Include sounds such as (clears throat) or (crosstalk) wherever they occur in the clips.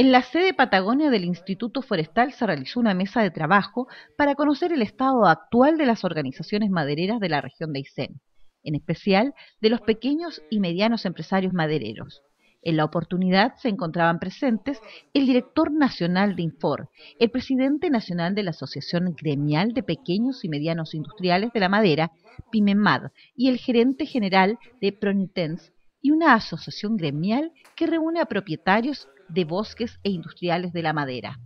En la sede Patagonia del Instituto Forestal se realizó una mesa de trabajo para conocer el estado actual de las organizaciones madereras de la región de Aysén, en especial de los pequeños y medianos empresarios madereros. En la oportunidad se encontraban presentes el director nacional de Infor, el presidente nacional de la Asociación Gremial de Pequeños y Medianos Industriales de la Madera, PIMEMAD, y el gerente general de Pronitens y una asociación gremial que reúne a propietarios de bosques e industriales de la madera.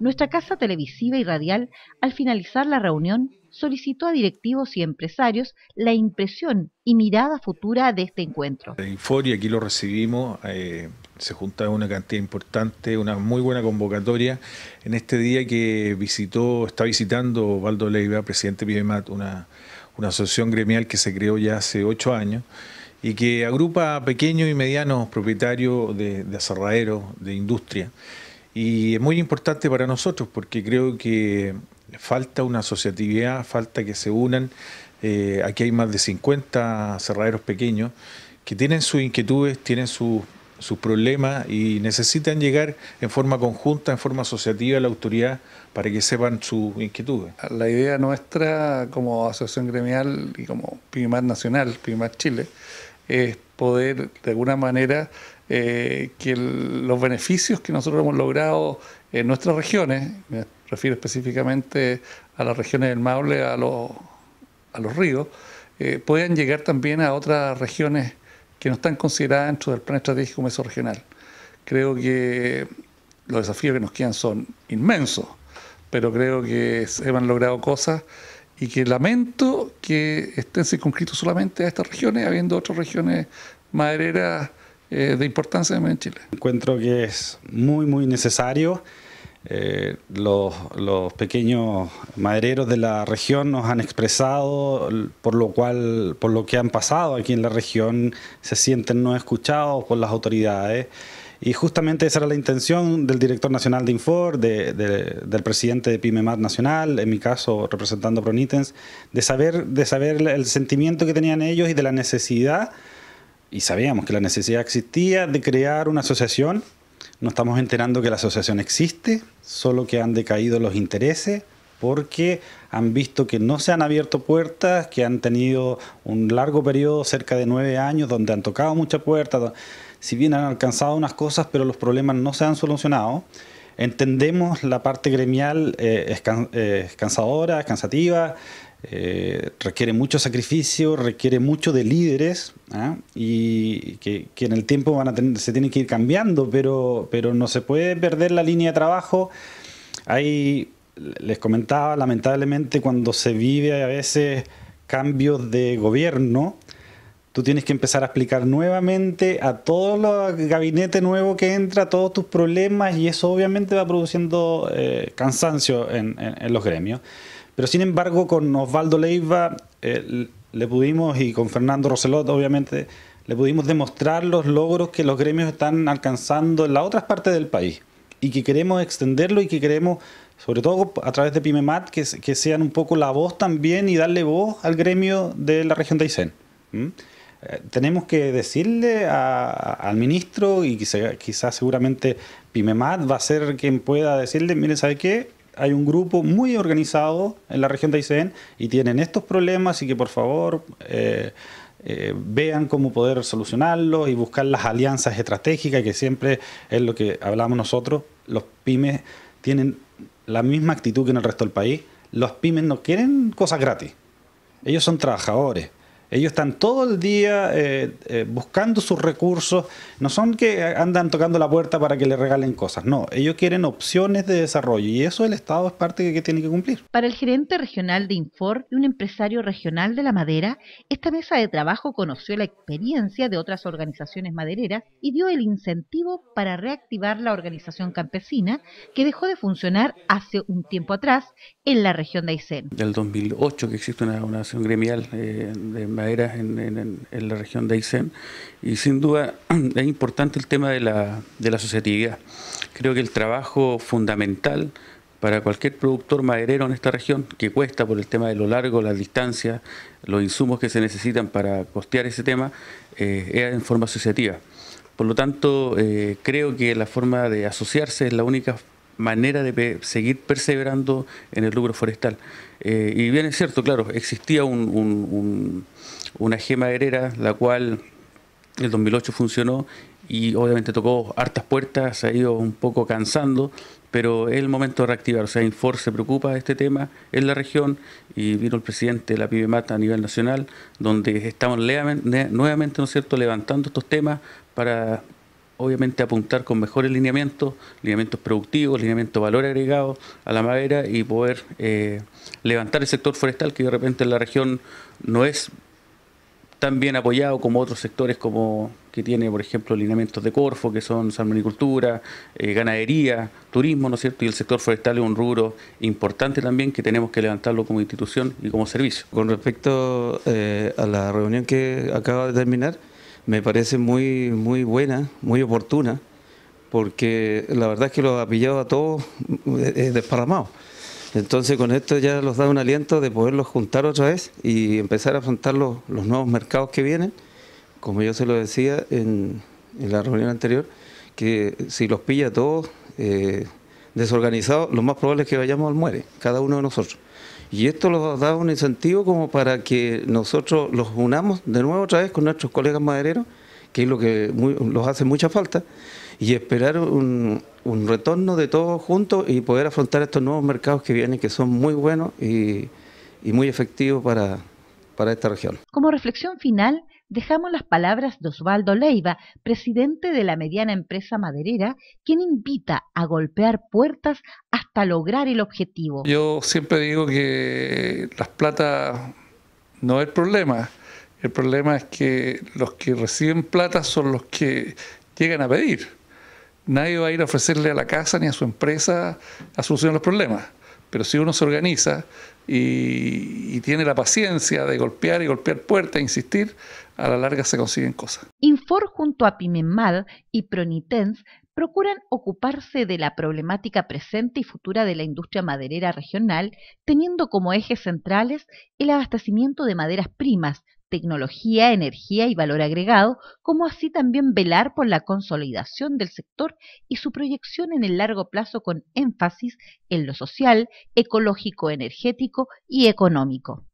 Nuestra casa televisiva y radial, al finalizar la reunión, solicitó a directivos y empresarios la impresión y mirada futura de este encuentro. En y aquí lo recibimos, eh, se junta una cantidad importante, una muy buena convocatoria. En este día que visitó, está visitando Valdo Leiva, presidente de una, una asociación gremial que se creó ya hace ocho años y que agrupa pequeños y medianos propietarios de, aserraderos, de industria. Y es muy importante para nosotros porque creo que falta una asociatividad, falta que se unan. Eh, aquí hay más de 50 aserraderos pequeños que tienen sus inquietudes, tienen sus sus problemas y necesitan llegar en forma conjunta, en forma asociativa a la autoridad para que sepan sus inquietudes. La idea nuestra como asociación gremial y como PIMAR Nacional, PIMAR Chile, es poder de alguna manera eh, que los beneficios que nosotros hemos logrado en nuestras regiones, me refiero específicamente a las regiones del Maule, a los, ríos, eh, puedan llegar también a otras regiones que no están consideradas dentro del plan estratégico Regional. Creo que los desafíos que nos quedan son inmensos, pero creo que se han logrado cosas y que lamento que estén circunscritos solamente a estas regiones, habiendo otras regiones madereras eh, de importancia también en Chile. Encuentro que es muy, muy necesario. Eh, los, pequeños madereros de la región nos han expresado por lo cual, por lo que han pasado aquí en la región, se sienten no escuchados por las autoridades. Y justamente esa era la intención del director nacional de Infor, del presidente de PyMEMAT Nacional, en mi caso representando Pronitens, de saber, de saber el sentimiento que tenían ellos y de la necesidad, y sabíamos que la necesidad existía, de crear una asociación. No estamos enterando que la asociación existe, solo que han decaído los intereses porque han visto que no se han abierto puertas, que han tenido un largo periodo, cerca de nueve años, donde han tocado muchas puertas, si bien han alcanzado unas cosas, pero los problemas no se han solucionado. Entendemos la parte gremial eh, eh, es, cansadora, es cansativa, eh, requiere mucho sacrificio, requiere mucho de líderes ¿ah? y que, en el tiempo van a tener, se tienen que ir cambiando, pero, pero no se puede perder la línea de trabajo. Hay les comentaba, lamentablemente cuando se vive a veces cambios de gobierno, tú tienes que empezar a explicar nuevamente a todo el gabinete nuevo que entra todos tus problemas y eso obviamente va produciendo eh, cansancio en, los gremios. Pero sin embargo con Osvaldo Leiva eh, le pudimos y con Fernando Roselot obviamente le pudimos demostrar los logros que los gremios están alcanzando en las otras partes del país y que queremos extenderlo y que queremos sobre todo a través de PyMEMAT, que, sean un poco la voz también y darle voz al gremio de la región de Aysén. Eh, tenemos que decirle al ministro y quizás seguramente PyMEMAT va a ser quien pueda decirle, miren, ¿sabe qué? Hay un grupo muy organizado en la región de Aysén y tienen estos problemas y que por favor... Eh, eh, vean cómo poder solucionarlos y buscar las alianzas estratégicas que siempre es lo que hablamos nosotros. Los pymes tienen la misma actitud que en el resto del país, los pymes no quieren cosas gratis. Ellos son trabajadores. Ellos están todo el día eh, eh, buscando sus recursos. No son que andan tocando la puerta para que le regalen cosas. No, ellos quieren opciones de desarrollo y eso el Estado es parte que, tiene que cumplir. Para el gerente regional de Infor y un empresario regional de la madera, esta mesa de trabajo conoció la experiencia de otras organizaciones madereras y dio el incentivo para reactivar la organización campesina que dejó de funcionar hace un tiempo atrás en la región de Aysén. Del 2008 que existe una organización gremial eh, de maderas en, la región de Aysén. Y sin duda (clears throat) es importante el tema de la, asociatividad. Creo que el trabajo fundamental para cualquier productor maderero en esta región, que cuesta por el tema de lo largo, la distancia, los insumos que se necesitan para costear ese tema, eh, es en forma asociativa. Por lo tanto, eh, creo que la forma de asociarse es la única manera de seguir perseverando en el lucro forestal. Eh, y bien es cierto, claro, existía una gema herera la cual el 2008 funcionó y obviamente tocó hartas puertas, se ha ido un poco cansando, pero es el momento de reactivar. O sea, Infor se preocupa de este tema en la región y vino el presidente de la PIBEMATA a nivel nacional, donde estamos nuevamente, ¿no es cierto?, levantando estos temas para obviamente apuntar con mejores lineamientos, lineamientos productivos, lineamientos valor agregado a la madera y poder eh, levantar el sector forestal que de repente en la región no es tan bien apoyado como otros sectores como que tiene, por ejemplo, lineamientos de Corfo, que son salmonicultura, eh, ganadería, turismo, ¿no es cierto? Y el sector forestal es un rubro importante también que tenemos que levantarlo como institución y como servicio. Con respecto eh, a la reunión que acaba de terminar, me parece muy, muy buena, muy oportuna, porque la verdad es que los ha pillado a todos eh, eh, desparramados. Entonces con esto ya los da un aliento de poderlos juntar otra vez y empezar a afrontar los, nuevos mercados que vienen, como yo se lo decía en, la reunión anterior, que si los pilla a todos eh, desorganizados, lo más probable es que vayamos al muere, cada uno de nosotros. Y esto nos da un incentivo como para que nosotros los unamos de nuevo otra vez con nuestros colegas madereros, que es lo que muy, los hace mucha falta, y esperar un, retorno de todos juntos y poder afrontar estos nuevos mercados que vienen, que son muy buenos y, y muy efectivos para, para esta región. Como reflexión final, dejamos las palabras de Osvaldo Leiva, presidente de la mediana empresa maderera, quien invita a golpear puertas lograr el objetivo? Yo siempre digo que las plata no es el problema. El problema es que los que reciben plata son los que llegan a pedir. Nadie va a ir a ofrecerle a la casa ni a su empresa a solucionar los problemas. Pero si uno se organiza y, tiene la paciencia de golpear y golpear puertas e insistir, a la larga se consiguen cosas. Infor junto a Pimenmal y Pronitens procuran ocuparse de la problemática presente y futura de la industria maderera regional, teniendo como ejes centrales el abastecimiento de maderas primas, tecnología, energía y valor agregado, como así también velar por la consolidación del sector y su proyección en el largo plazo con énfasis en lo social, ecológico, energético y económico.